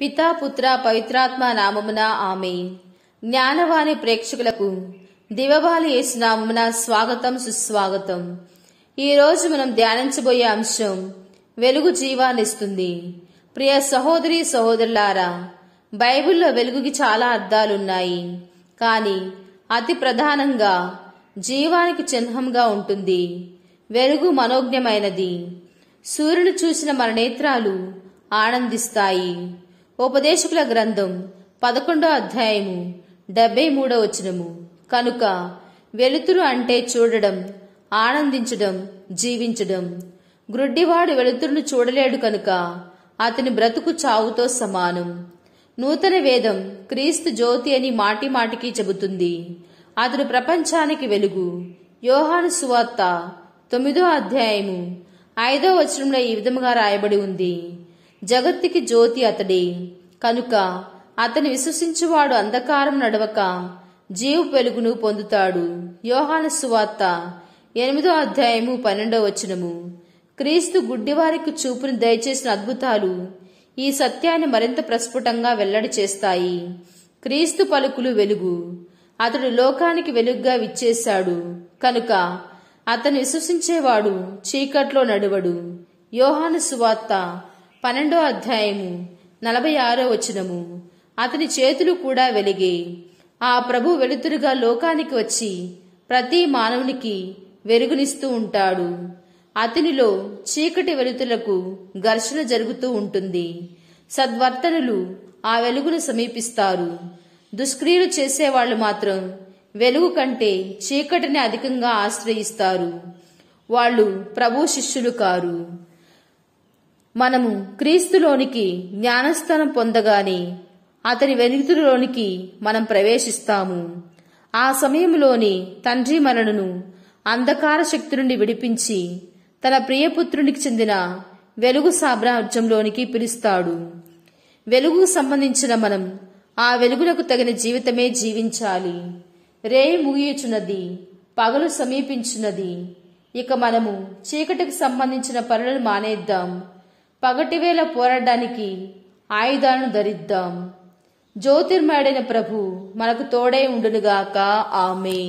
పితాపుత్ర పవిత్రాత్మ నామమున ఆమె జ్ఞానవాణి ప్రేక్షకులకు దివబాలి యేసు నామమున స్వాగతం సుస్వాగతం ఈరోజు మనం ధ్యానించబోయే అంశం వెలుగు జీవాన్నిస్తుంది ప్రియ సహోదరి సహోదరులారా బైబిల్లో వెలుగుకి చాలా అర్థాలున్నాయి కానీ అతి ప్రధానంగా జీవానికి చిహ్నంగా ఉంటుంది వెలుగు మనోజ్ఞమైనది సూర్యుడు చూసిన మన నేత్రాలు ఆనందిస్తాయి ఉపదేశకుల గ్రంథం పదకొండో అధ్యాయము డెబ్బై మూడో వచనము కనుక వెలుతురు అంటే చూడడం ఆనందించడం జీవించడం గ్రుడ్డివాడు వెలుతురును చూడలేడు కనుక అతని బ్రతుకు చావుతో సమానం నూతన వేదం క్రీస్తు జ్యోతి అని మాటి మాటికి చెబుతుంది అతడు ప్రపంచానికి వెలుగు యోహాను సువార్త తొమ్మిదో అధ్యాయము ఐదో వచనంలో ఈ విధముగా రాయబడి ఉంది జగత్తుకి జ్యోతి అతడే కనుక అతని విశ్వసించువాడు అంధకారం నడవక జీవు వెలుగును పొందుతాడు యోహాన సువార్త ఎనిమిదో అధ్యాయము పన్నెండో వచనము క్రీస్తు గుడ్డివారికి చూపుని దయచేసిన అద్భుతాలు ఈ సత్యాన్ని మరింత ప్రస్ఫుటంగా వెల్లడి చేస్తాయి క్రీస్తు పలుకులు వెలుగు అతడు లోకానికి వెలుగుగా విచ్చేశాడు కనుక అతను విశ్వసించేవాడు చీకట్లో నడువడు యోహాను సువార్త పన్నెండో అధ్యాయము నలభై ఆరో వచనము అతని చేతులు కూడా వెలిగే ఆ ప్రభు వెలుతురుగా లోకానికి వచ్చి ప్రతి మానవునికి వెలుగునిస్తూ ఉంటాడు అతనిలో చీకటి వెలుతులకు ఘర్షణ జరుగుతూ ఉంటుంది సద్వర్తనులు ఆ వెలుగును సమీపిస్తారు దుష్క్రియలు చేసేవాళ్లు మాత్రం వెలుగు కంటే చీకటిని అధికంగా ఆశ్రయిస్తారు వాళ్ళు ప్రభు శిష్యులు కారు మనము క్రీస్తులోనికి జ్ఞానస్థానం పొందగానే అతని వెనుతులోనికి మనం ప్రవేశిస్తాము ఆ సమయంలోని తండ్రి మరణను అంధకార శక్తి నుండి విడిపించి తన ప్రియపుత్రునికి చెందిన వెలుగు సామ్రాజ్యంలోనికి పిలుస్తాడు వెలుగుకు సంబంధించిన మనం ఆ వెలుగులకు తగిన జీవితమే జీవించాలి రే ముగియుచున్నది పగలు సమీపించినది ఇక మనము చీకటికి సంబంధించిన పనులను మానేద్దాం వేళ పోరాడడానికి ఆయుధాలను ధరిద్దాం జ్యోతిర్మయుడైన ప్రభు మనకు తోడై ఉండునుగాక ఆమె